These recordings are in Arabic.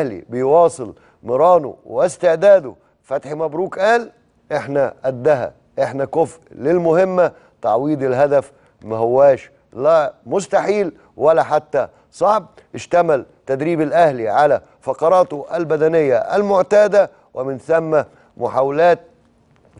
الاهلي بيواصل مرانه واستعداده فتحي مبروك قال احنا قدها احنا كفء للمهمه تعويض الهدف ما هواش لا مستحيل ولا حتى صعب اشتمل تدريب الاهلي على فقراته البدنيه المعتاده ومن ثم محاولات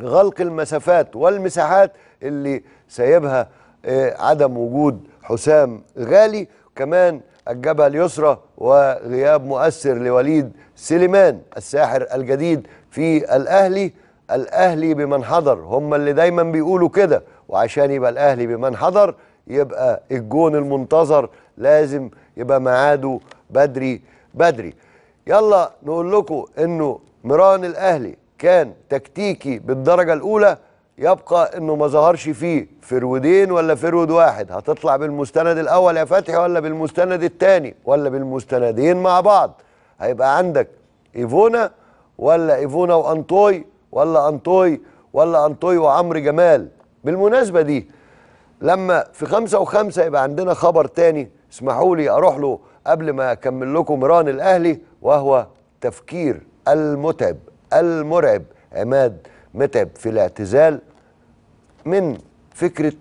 غلق المسافات والمساحات اللي سايبها آه، عدم وجود حسام غالي كمان الجبهة اليسرى وغياب مؤثر لوليد سليمان الساحر الجديد في الأهلي الأهلي بمن حضر هم اللي دايما بيقولوا كده وعشان يبقى الأهلي بمن حضر يبقى الجون المنتظر لازم يبقى ميعاده بدري بدري يلا نقول لكم انه ميران الاهلي كان تكتيكي بالدرجه الاولى يبقى انه ما ظهرش فيه فرودين ولا فرود واحد هتطلع بالمستند الاول يا فتحي ولا بالمستند الثاني ولا بالمستندين مع بعض هيبقى عندك ايفونا ولا ايفونا وانطوي ولا انطوي ولا انطوي وعمرو جمال بالمناسبه دي لما في خمسة وخمسة يبقى عندنا خبر تاني اسمحوا لي اروح له قبل ما اكمل لكم ران الاهلي وهو تفكير المتعب المرعب عماد متعب في الاعتزال من فكره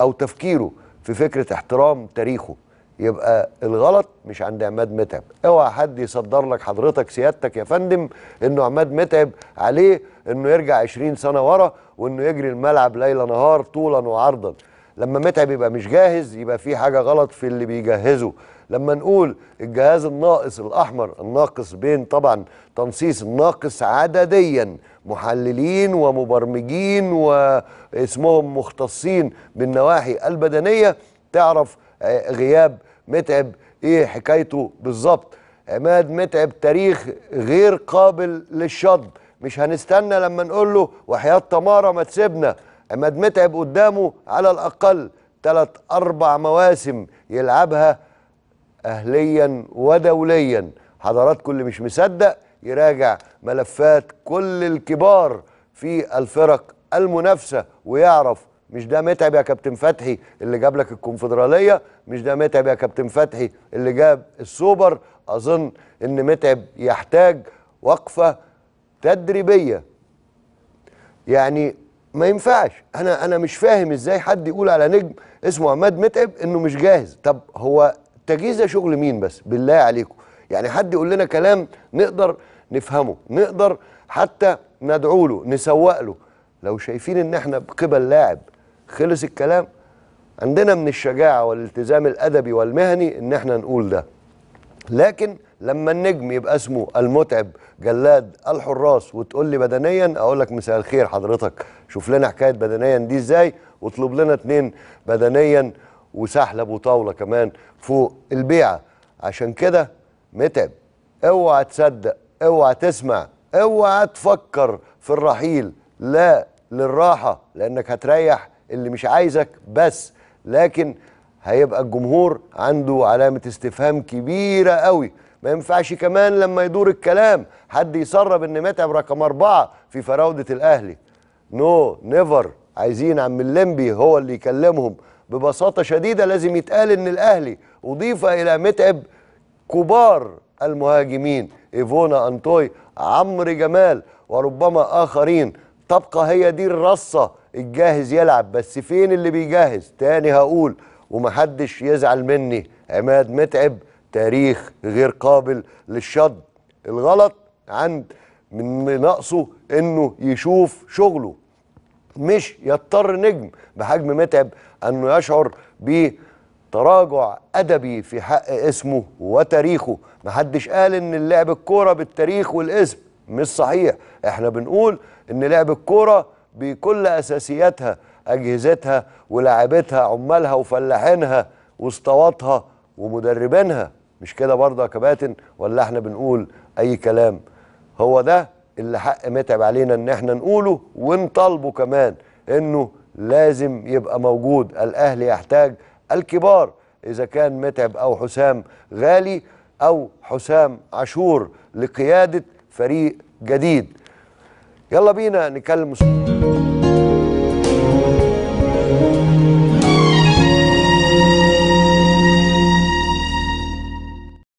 او تفكيره في فكره احترام تاريخه يبقى الغلط مش عند عماد متعب اوعى حد يصدر لك حضرتك سيادتك يا فندم انه عماد متعب عليه انه يرجع 20 سنه ورا وانه يجري الملعب ليلة نهار طولا وعرضا لما متعب يبقى مش جاهز يبقى في حاجه غلط في اللي بيجهزه لما نقول الجهاز الناقص الاحمر الناقص بين طبعا تنصيص الناقص عدديا محللين ومبرمجين واسمهم مختصين بالنواحي البدنيه تعرف آه، غياب متعب ايه حكايته بالظبط عماد متعب تاريخ غير قابل للشد مش هنستنى لما نقول له وحياة تمارة ما تسيبنا عماد متعب قدامه على الأقل ثلاث أربع مواسم يلعبها أهليا ودوليا حضراتكم اللي مش مصدق يراجع ملفات كل الكبار في الفرق المنافسه ويعرف مش ده متعب يا كابتن فتحي اللي جاب لك الكونفدراليه مش ده متعب يا كابتن فتحي اللي جاب السوبر اظن ان متعب يحتاج وقفه تدريبيه يعني ما ينفعش انا انا مش فاهم ازاي حد يقول على نجم اسمه عماد متعب انه مش جاهز طب هو تجهيز ده شغل مين بس بالله عليكم يعني حد يقول لنا كلام نقدر نفهمه نقدر حتى ندعو له نسوق له لو شايفين ان احنا بقبل لاعب خلص الكلام عندنا من الشجاعة والالتزام الأدبي والمهني إن إحنا نقول ده لكن لما النجم يبقى اسمه المتعب جلاد الحراس وتقول لي بدنيا اقول لك مساء الخير حضرتك شوف لنا حكايه بدنيا دي ازاي واطلب لنا اتنين بدنيا وسحلب وطاوله كمان فوق البيعه عشان كده متعب اوعى تصدق اوعى تسمع اوعى تفكر في الرحيل لا للراحة لأنك هتريح اللي مش عايزك بس لكن هيبقى الجمهور عنده علامة استفهام كبيرة قوي ما ينفعش كمان لما يدور الكلام حد يسرب ان متعب رقم أربعة في فراودة الأهلي نو no, نيفر عايزين عم اللمبي هو اللي يكلمهم ببساطة شديدة لازم يتقال ان الأهلي أضيف إلى متعب كبار المهاجمين ايفونا انتوي عمرو جمال وربما اخرين تبقى هي دي الرصه الجاهز يلعب بس فين اللي بيجهز تاني هقول ومحدش يزعل مني عماد متعب تاريخ غير قابل للشد الغلط عند من نقصه انه يشوف شغله مش يضطر نجم بحجم متعب انه يشعر بيه تراجع ادبي في حق اسمه وتاريخه محدش قال ان لعب الكوره بالتاريخ والاسم مش صحيح احنا بنقول ان لعب الكوره بكل اساسياتها اجهزتها ولاعبتها عمالها وفلاحينها واسطواتها ومدربينها مش كده برضه يا كباتن ولا احنا بنقول اي كلام هو ده اللي حق متعب علينا ان احنا نقوله ونطالبه كمان انه لازم يبقى موجود الاهلي يحتاج الكبار إذا كان متعب أو حسام غالي أو حسام عاشور لقيادة فريق جديد يلا بينا نكلم